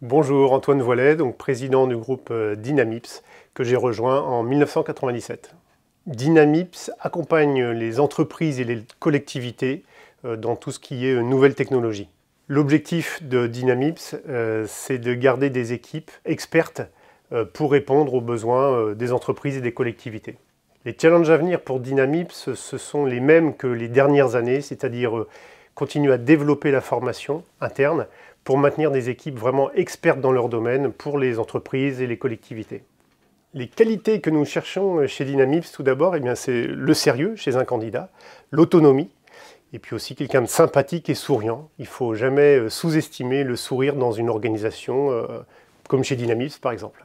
Bonjour, Antoine Voilet, donc président du groupe euh, Dynamips que j'ai rejoint en 1997. Dynamips accompagne les entreprises et les collectivités euh, dans tout ce qui est euh, nouvelles technologies. L'objectif de Dynamips, c'est de garder des équipes expertes pour répondre aux besoins des entreprises et des collectivités. Les challenges à venir pour Dynamips, ce sont les mêmes que les dernières années, c'est-à-dire continuer à développer la formation interne pour maintenir des équipes vraiment expertes dans leur domaine pour les entreprises et les collectivités. Les qualités que nous cherchons chez Dynamips, tout d'abord, eh bien c'est le sérieux chez un candidat, l'autonomie, et puis aussi quelqu'un de sympathique et souriant. Il ne faut jamais euh, sous-estimer le sourire dans une organisation euh, comme chez Dynamips, par exemple.